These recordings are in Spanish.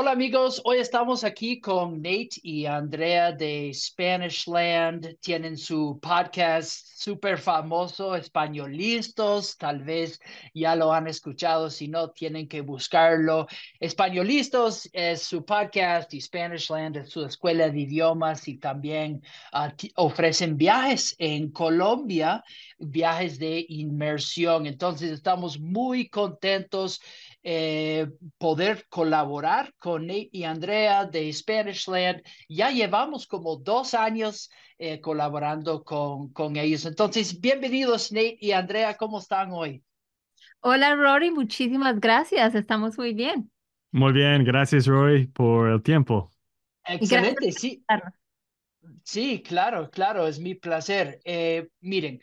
Hola amigos, hoy estamos aquí con Nate y Andrea de Spanish Land. Tienen su podcast súper famoso, Españolistos. Tal vez ya lo han escuchado, si no, tienen que buscarlo. Españolistos es su podcast y Spanish Land es su escuela de idiomas y también ah, ofrecen viajes en Colombia, viajes de inmersión. Entonces estamos muy contentos eh, poder colaborar con Nate y Andrea de Spanish Land. Ya llevamos como dos años eh, colaborando con, con ellos. Entonces, bienvenidos Nate y Andrea, ¿cómo están hoy? Hola Rory, muchísimas gracias, estamos muy bien. Muy bien, gracias Rory por el tiempo. Excelente, sí. Sí, claro, claro, es mi placer. Eh, miren,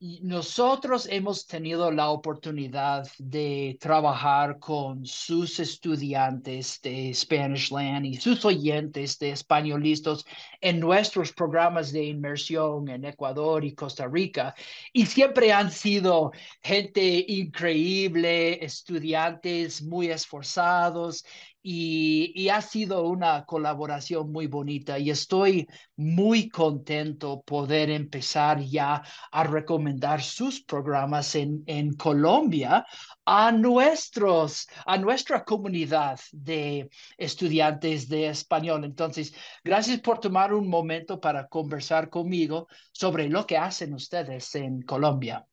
nosotros hemos tenido la oportunidad de trabajar con sus estudiantes de Spanish Land y sus oyentes de españolistas en nuestros programas de inmersión en Ecuador y Costa Rica. Y siempre han sido gente increíble, estudiantes muy esforzados y, ha sido una colaboración muy bonita y estoy muy contento poder empezar ya a recomendar sus programas en, en Colombia a nuestros, a nuestra comunidad de estudiantes de español. Entonces, gracias por tomar un momento para conversar conmigo sobre lo que hacen ustedes en Colombia.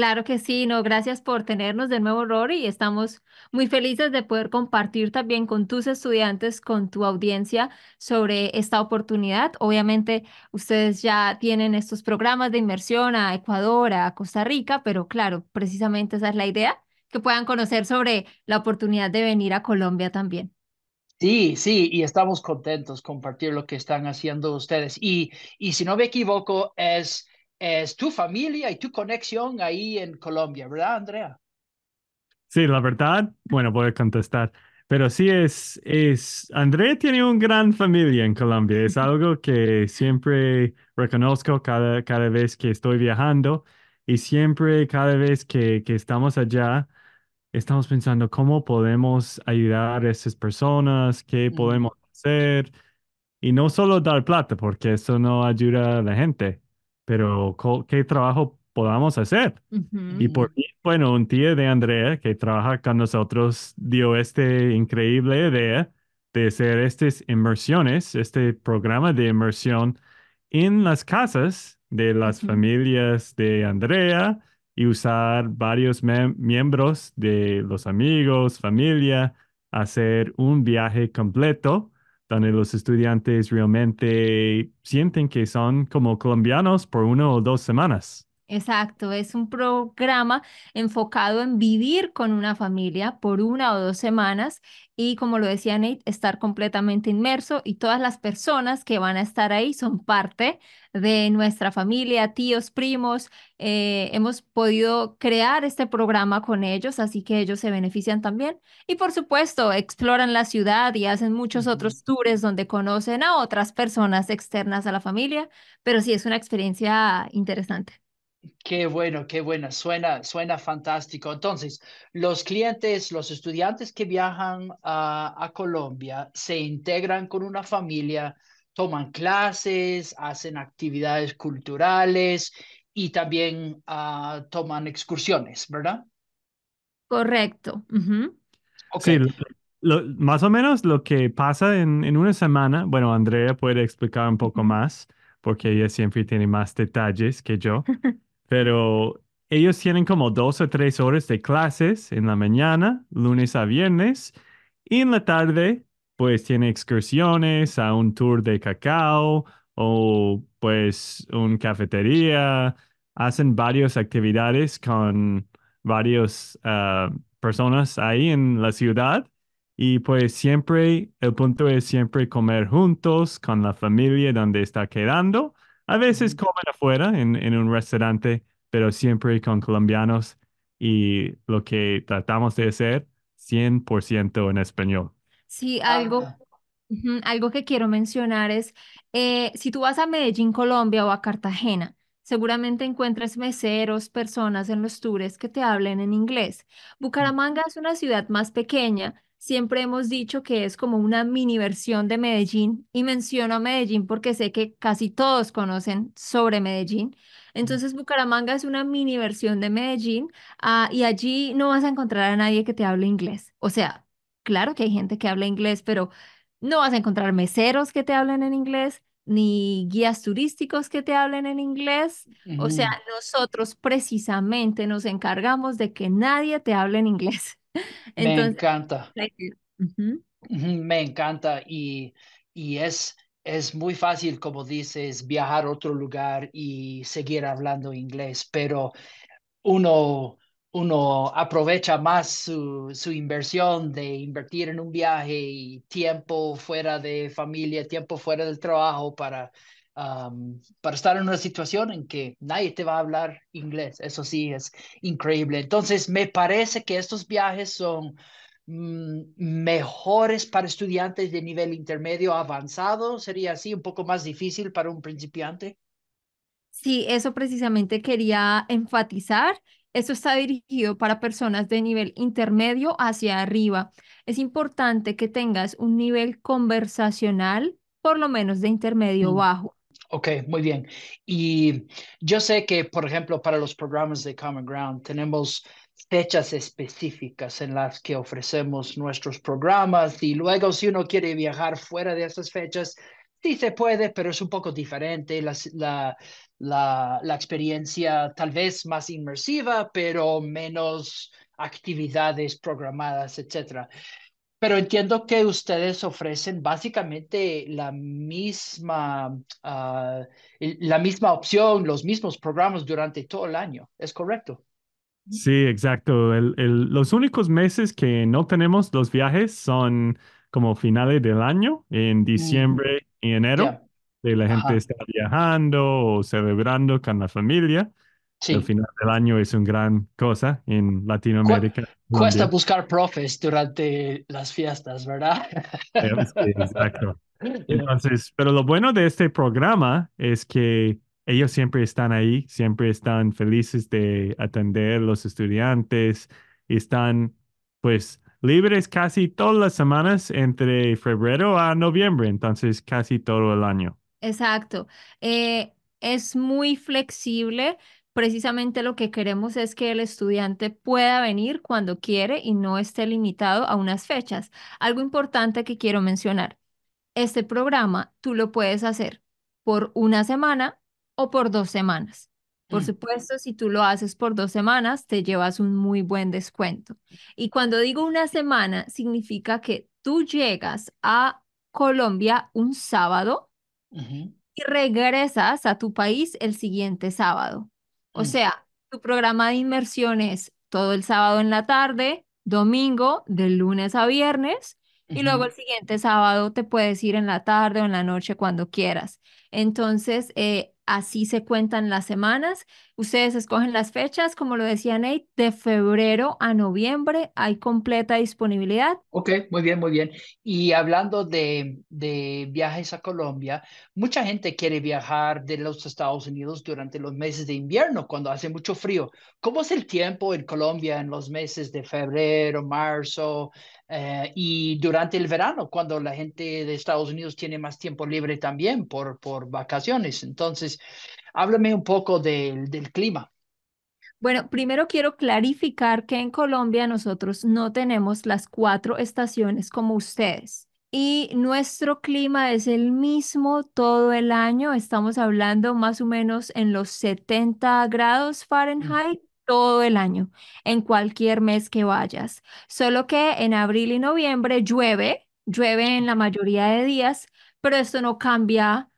Claro que sí, no, gracias por tenernos de nuevo, Rory. Estamos muy felices de poder compartir también con tus estudiantes, con tu audiencia sobre esta oportunidad. Obviamente, ustedes ya tienen estos programas de inmersión a Ecuador, a Costa Rica, pero claro, precisamente esa es la idea, que puedan conocer sobre la oportunidad de venir a Colombia también. Sí, sí, y estamos contentos compartir lo que están haciendo ustedes. Y, y si no me equivoco, es es tu familia y tu conexión ahí en Colombia, ¿verdad, Andrea? Sí, la verdad, bueno, voy a contestar. Pero sí es, es, André tiene una gran familia en Colombia. Es algo que siempre reconozco cada, cada vez que estoy viajando y siempre cada vez que, que estamos allá, estamos pensando cómo podemos ayudar a esas personas, qué podemos hacer. Y no solo dar plata, porque eso no ayuda a la gente, pero ¿qué trabajo podamos hacer? Y por mí, bueno, un tío de Andrea que trabaja con nosotros dio esta increíble idea de hacer estas inmersiones, este programa de inmersión en las casas de las familias de Andrea y usar varios miembros de los amigos, familia, hacer un viaje completo donde los estudiantes realmente sienten que son como colombianos por una o dos semanas. Exacto, es un programa enfocado en vivir con una familia por una o dos semanas y como lo decía Nate, estar completamente inmerso y todas las personas que van a estar ahí son parte de nuestra familia, tíos, primos. Eh, hemos podido crear este programa con ellos, así que ellos se benefician también. Y por supuesto, exploran la ciudad y hacen muchos otros tours donde conocen a otras personas externas a la familia, pero sí es una experiencia interesante. Qué bueno, qué bueno, suena, suena fantástico. Entonces, los clientes, los estudiantes que viajan a, Colombia se integran con una familia, toman clases, hacen actividades culturales y también ah, toman excursiones, ¿verdad? Correcto. Sí, más o menos lo que pasa en, en, una semana, bueno, Andrea puede explicar un poco más porque ella siempre tiene más detalles que yo. Pero ellos tienen como dos o tres horas de clases en la mañana, lunes a viernes, y en la tarde, pues tienen excursiones a un tour de cacao o pues una cafetería, hacen varias actividades con varias ah, personas ahí en la ciudad. Y pues siempre, el punto es siempre comer juntos con la familia donde está quedando a veces comen afuera en, un restaurante, pero siempre con colombianos y lo que tratamos de hacer 100% en español. Sí, algo, algo que quiero mencionar es, eh, si tú vas a Medellín, Colombia o a Cartagena, seguramente encuentras meseros, personas en los tours que te hablen en inglés. Mm. Bucaramanga es una ciudad más pequeña, siempre hemos dicho que es como una mini versión de Medellín y menciono a Medellín porque sé que casi todos conocen sobre Medellín. Entonces Bucaramanga es una mini versión de Medellín ah, y allí no vas a encontrar a nadie que te hable inglés. O sea, claro que hay gente que habla inglés, pero no vas a encontrar meseros que te hablen en inglés ni guías turísticos que te hablen en inglés. O sea, nosotros precisamente nos encargamos de que nadie te hable en inglés. me encanta. Me encanta y, es, es muy fácil, como dices, viajar a otro lugar y seguir hablando inglés, pero uno, uno aprovecha más su, su inversión de invertir en un viaje y tiempo fuera de familia, tiempo fuera del trabajo para para estar en una situación en que nadie te va a hablar inglés. Eso sí, es increíble. Entonces, me parece que estos viajes son mm, mejores para estudiantes de nivel intermedio avanzado? ¿Sería así un poco más difícil para un principiante? Sí, eso precisamente quería enfatizar. Eso está dirigido para personas de nivel intermedio hacia arriba. Es importante que tengas un nivel conversacional, por lo menos de intermedio mm. bajo. Ok, muy bien. Y yo sé que, por ejemplo, para los programas de Common Ground tenemos fechas específicas en las que ofrecemos nuestros programas y luego si uno quiere viajar fuera de esas fechas, sí se puede, pero es un poco diferente la, la, la, la experiencia tal vez más inmersiva, pero menos actividades programadas, etcétera. Pero entiendo que ustedes ofrecen básicamente la misma, ah, la misma opción, los mismos programas durante todo el año, ¿es correcto? Sí, exacto. los únicos meses que no tenemos los viajes son como finales del año, en mm. diciembre y enero, yeah. la gente está viajando o celebrando con la familia. Sí. final del año es una gran cosa en Latinoamérica. cuesta buscar profes durante las fiestas, ¿verdad? exacto. Entonces, pero lo bueno de este programa es que ellos siempre están ahí, siempre están felices de atender los estudiantes, están pues libres casi todas las semanas entre febrero a noviembre, entonces casi todo el año. Exacto. Eh, es muy flexible precisamente lo que queremos es que el estudiante pueda venir cuando quiere y no esté limitado a unas fechas. Algo importante que quiero mencionar, este programa tú lo puedes hacer por una semana o por dos semanas. Por mm. supuesto, si tú lo haces por dos semanas, te llevas un muy buen descuento. Y cuando digo una semana, significa que tú llegas a Colombia un sábado y regresas a tu país el siguiente sábado. O mm. sea, tu programa de inmersión es todo el sábado en la tarde, domingo, de lunes a viernes, y luego el siguiente sábado te puedes ir en la tarde o en la noche cuando quieras. Entonces, eh, así se cuentan las semanas Ustedes escogen las fechas, como lo decía Nate, de febrero a noviembre hay completa disponibilidad. Ok, muy bien, muy bien. Y hablando de, de viajes a Colombia, mucha gente quiere viajar de los Estados Unidos durante los meses de invierno, cuando hace mucho frío. ¿Cómo es el tiempo en Colombia en los meses de febrero, marzo eh, y durante el verano, cuando la gente de Estados Unidos tiene más tiempo libre también por, por vacaciones? Entonces, Háblame un poco del clima. Bueno, primero quiero clarificar que en Colombia nosotros no tenemos las cuatro estaciones como ustedes. Y nuestro clima es el mismo todo el año. Estamos hablando más o menos en los 70 grados Fahrenheit todo el año, en cualquier mes que vayas. Solo que en abril y noviembre llueve, llueve en la mayoría de días, pero esto no cambia a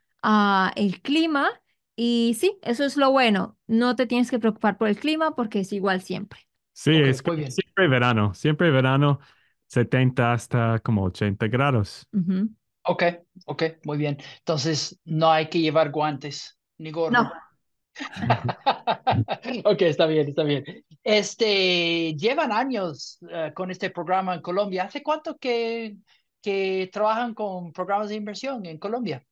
ah, el clima y sí, eso es lo bueno. No te tienes que preocupar por el clima porque es igual siempre. Sí, es muy siempre verano, siempre verano, 70 hasta como 80 grados. okay okay Ok, ok, muy bien. Entonces, no hay que llevar guantes ni gorro. No. ok, está bien, está bien. Este, llevan años eh, con este programa en Colombia. ¿Hace cuánto que, que trabajan con programas de inversión en Colombia?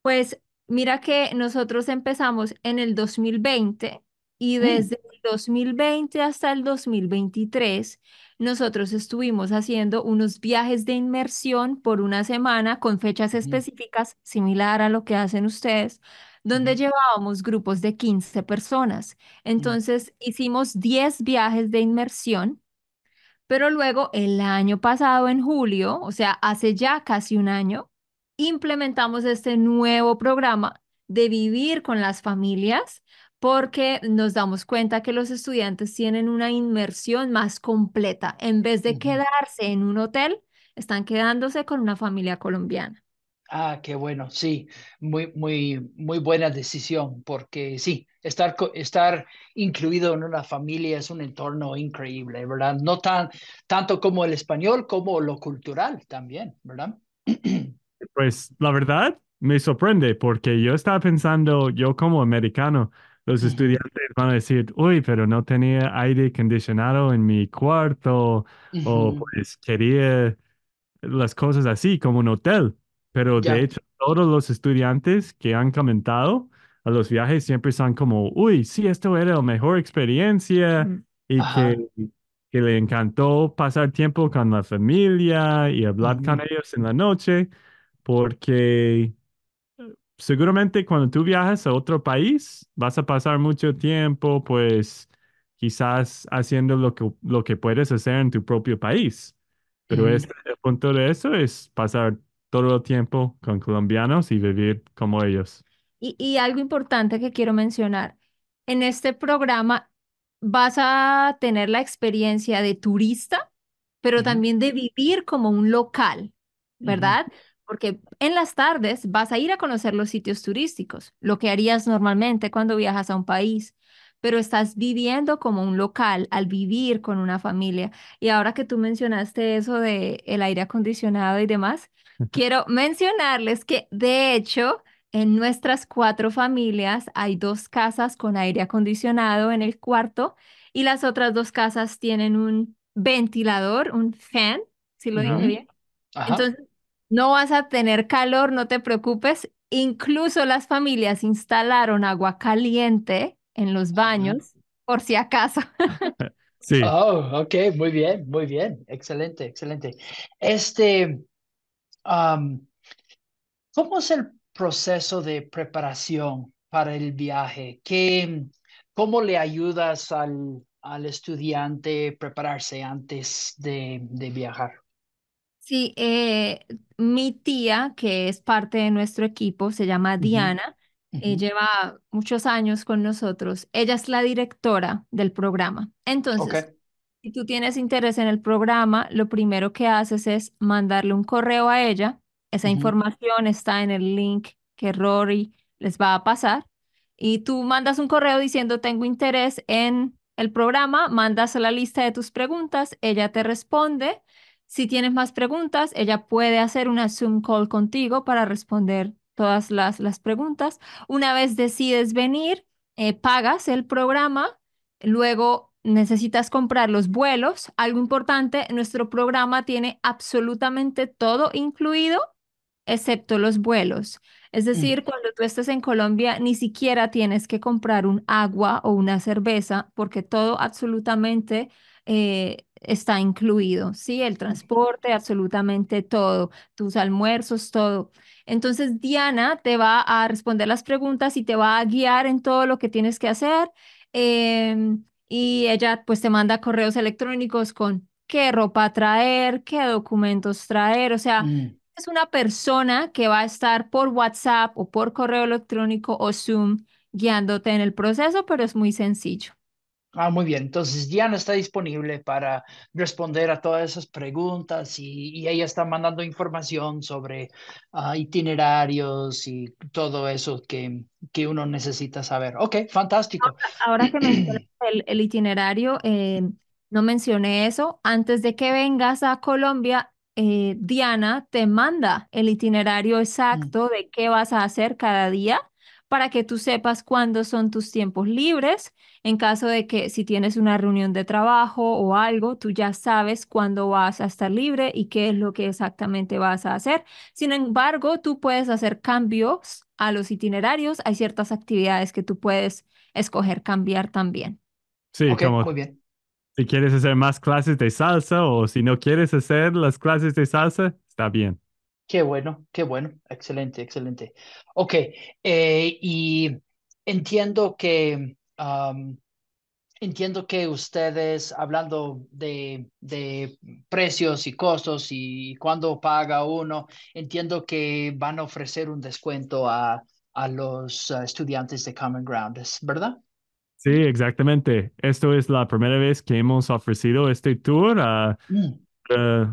Pues Mira que nosotros empezamos en el 2020 y mm. desde el 2020 hasta el 2023 nosotros estuvimos haciendo unos viajes de inmersión por una semana con fechas mm. específicas, similar a lo que hacen ustedes, donde mm. llevábamos grupos de 15 personas. Entonces hicimos 10 viajes de inmersión, pero luego el año pasado, en julio, o sea, hace ya casi un año, implementamos este nuevo programa de vivir con las familias porque nos damos cuenta que los estudiantes tienen una inmersión más completa. En vez de quedarse en un hotel, están quedándose con una familia colombiana. Ah, qué bueno, sí, muy, muy, muy buena decisión, porque sí, estar, estar incluido en una familia es un entorno increíble, ¿verdad? No tan, tanto como el español, como lo cultural también, ¿verdad? Pues la verdad me sorprende porque yo estaba pensando, yo como americano, los estudiantes van a decir, uy, pero no tenía aire acondicionado en mi cuarto o pues quería las cosas así como un hotel. Pero de hecho, todos los estudiantes que han comentado a los viajes siempre son como, uy, sí, esto era la mejor experiencia y que, que, le encantó pasar tiempo con la familia y hablar con ellos en la noche porque eh, seguramente cuando tú viajas a otro país vas a pasar mucho tiempo, pues quizás haciendo lo que, lo que puedes hacer en tu propio país. Pero el punto de eso es pasar todo el tiempo con colombianos y vivir como ellos. Y, y algo importante que quiero mencionar, en este programa vas a tener la experiencia de turista, pero también de vivir como un local, ¿verdad? porque en las tardes vas a ir a conocer los sitios turísticos, lo que harías normalmente cuando viajas a un país, pero estás viviendo como un local al vivir con una familia. Y ahora que tú mencionaste eso de el aire acondicionado y demás, quiero mencionarles que de hecho en nuestras cuatro familias hay dos casas con aire acondicionado en el cuarto y las otras dos casas tienen un ventilador, un fan, si lo dije bien. Entonces no vas a tener calor, no te preocupes. Incluso las familias instalaron agua caliente en los baños, por si acaso. Sí. Oh, ok, muy bien, muy bien. Excelente, excelente. Este, ¿cómo es el proceso de preparación para el viaje? ¿Qué, ¿Cómo le ayudas al, al estudiante prepararse antes de viajar? Sí, eh, mi tía, que es parte de nuestro equipo, se llama Diana, y eh, lleva muchos años con nosotros. Ella es la directora del programa. Entonces, si tú tienes interés en el programa, lo primero que haces es mandarle un correo a ella. Esa información está en el link que Rory les va a pasar. Y tú mandas un correo diciendo, tengo interés en el programa, mandas la lista de tus preguntas, ella te responde si tienes más preguntas, ella puede hacer una Zoom call contigo para responder todas las, las preguntas. Una vez decides venir, eh, pagas el programa, luego necesitas comprar los vuelos. Algo importante, nuestro programa tiene absolutamente todo incluido, excepto los vuelos. Es mm. decir, cuando tú estés en Colombia, ni siquiera tienes que comprar un agua o una cerveza, porque todo absolutamente eh, está incluido, ¿sí? El transporte, absolutamente todo, tus almuerzos, todo. Entonces, Diana te va a responder las preguntas y te va a guiar en todo lo que tienes que hacer. Em, y ella pues te manda correos electrónicos con qué ropa traer, qué documentos traer, o sea, mm. es una persona que va a estar por WhatsApp o por correo electrónico o Zoom guiándote en el proceso, pero es muy sencillo. Ah, muy bien. Entonces Diana está disponible para responder a todas esas preguntas y, ella está mandando información sobre ah, itinerarios y todo eso que, que, uno necesita saber. Ok, fantástico. Ahora, que mencionas el, itinerario, eh, no mencioné eso. Antes de que vengas a Colombia, eh, Diana te manda el itinerario mm. exacto de qué vas a hacer cada día para que tú sepas cuándo son tus tiempos libres, en caso de que si tienes una reunión de trabajo o algo, tú ya sabes cuándo vas a estar libre y qué es lo que exactamente vas a hacer. Sin embargo, tú puedes hacer cambios a los itinerarios, hay ciertas actividades que tú puedes escoger cambiar también. Sí, bien. si quieres hacer más clases de salsa o si no quieres hacer las clases de salsa, está bien. Qué bueno, qué bueno, excelente, excelente. Ok, eh, y entiendo que entiendo que ustedes hablando de, precios y costos y cuándo paga uno, entiendo que van a ofrecer un descuento a, a los estudiantes de Common Ground, ¿verdad? Sí, exactamente. Esto es la primera vez que hemos ofrecido este tour a, mm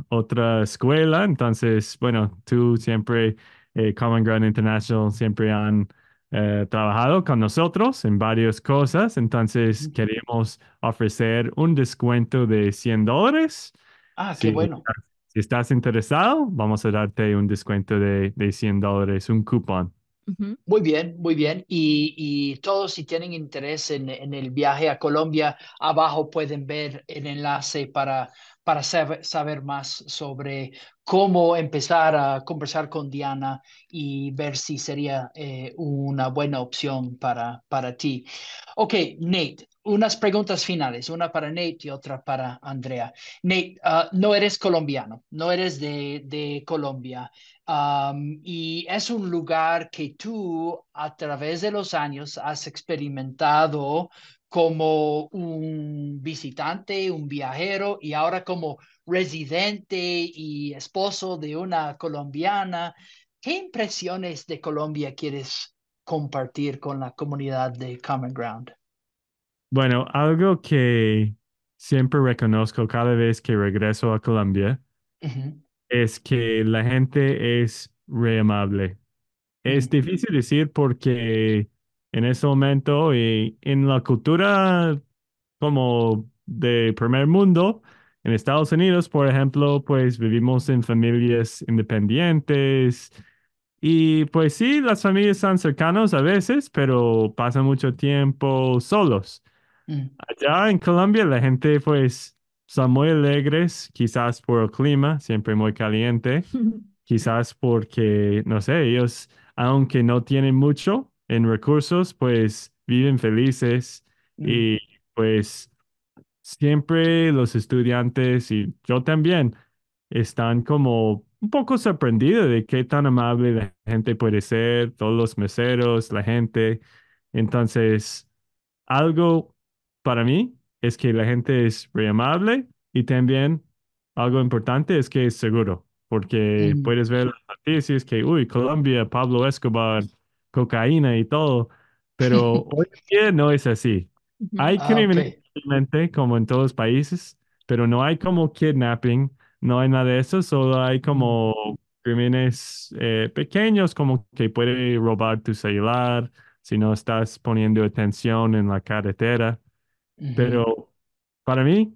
otra, escuela, entonces, bueno, tú siempre, eh, Common Ground International, siempre han eh, trabajado con nosotros en varias cosas, entonces queremos ofrecer un descuento de 100 dólares. Ah, qué bueno. Si estás interesado, vamos a darte un descuento de, de 100 dólares, un cupón. Muy bien, muy bien. Y, y todos si tienen interés en, en, el viaje a Colombia, abajo pueden ver el enlace para para saber, más sobre cómo empezar a conversar con Diana y ver si sería eh, una buena opción para, para ti. Ok, Nate, unas preguntas finales, una para Nate y otra para Andrea. Nate, ah, no eres colombiano, no eres de, Colombia y es un lugar que tú a través de los años has experimentado como un visitante, un viajero y ahora como residente y esposo de una colombiana. ¿Qué impresiones de Colombia quieres compartir con la comunidad de Common Ground? Bueno, algo que siempre reconozco cada vez que regreso a Colombia es que la gente es re amable. Es difícil decir porque en ese momento y en la cultura como de primer mundo, en Estados Unidos, por ejemplo, pues vivimos en familias independientes y pues sí, las familias están cercanas a veces, pero pasan mucho tiempo solos. Mm. Allá en Colombia la gente pues son muy alegres, quizás por el clima, siempre muy caliente, quizás porque, no sé, ellos, aunque no tienen mucho, en recursos, pues viven felices mm. y pues siempre los estudiantes y yo también están como un poco sorprendidos de qué tan amable la gente puede ser, todos los meseros, la gente. Entonces, algo para mí es que la gente es re amable y también algo importante es que es seguro, porque mm. puedes ver las noticias que, uy, Colombia, Pablo Escobar, cocaína y todo, pero hoy en día no es así. Hay ah, crímenes, como en todos los países, pero no hay como kidnapping, no hay nada de eso, solo hay como mm. crímenes eh, pequeños, como que puede robar tu celular si no estás poniendo atención en la carretera. Pero para mí,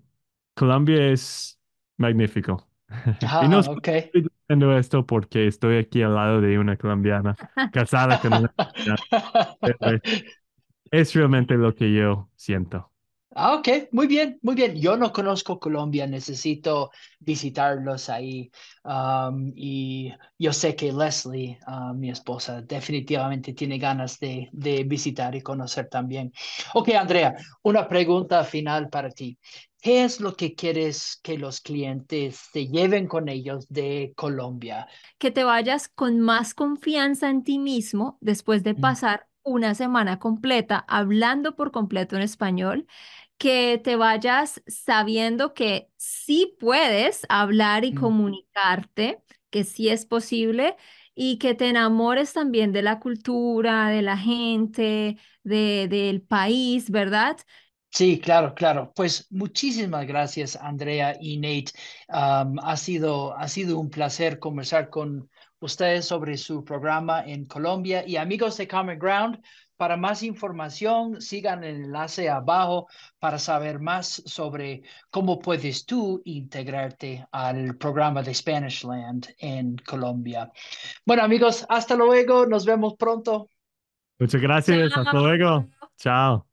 Colombia es magnífico. Ah, y okay esto porque estoy aquí al lado de una colombiana casada con una colombiana. Es realmente lo que yo siento. Ah, ok, muy bien, muy bien. Yo no conozco Colombia, necesito visitarlos ahí. y yo sé que Leslie, ah, mi esposa, definitivamente tiene ganas de, visitar y conocer también. Ok, Andrea, una pregunta final para ti. ¿Qué es lo que quieres que los clientes te lleven con ellos de Colombia? Que te vayas con más confianza en ti mismo después de mm. pasar una semana completa hablando por completo en español, que te vayas sabiendo que sí puedes hablar y mm. comunicarte, que sí es posible y que te enamores también de la cultura, de la gente, de, del país, ¿verdad? Sí, claro, claro. Pues muchísimas gracias, Andrea y Nate. ha, sido, ha sido un placer conversar con, ustedes sobre su programa en Colombia. Y amigos de Common Ground, para más información, sigan el enlace abajo para saber más sobre cómo puedes tú integrarte al programa de Spanish Land en Colombia. Bueno, amigos, hasta luego. Nos vemos pronto. Muchas gracias. Hasta luego. Chao.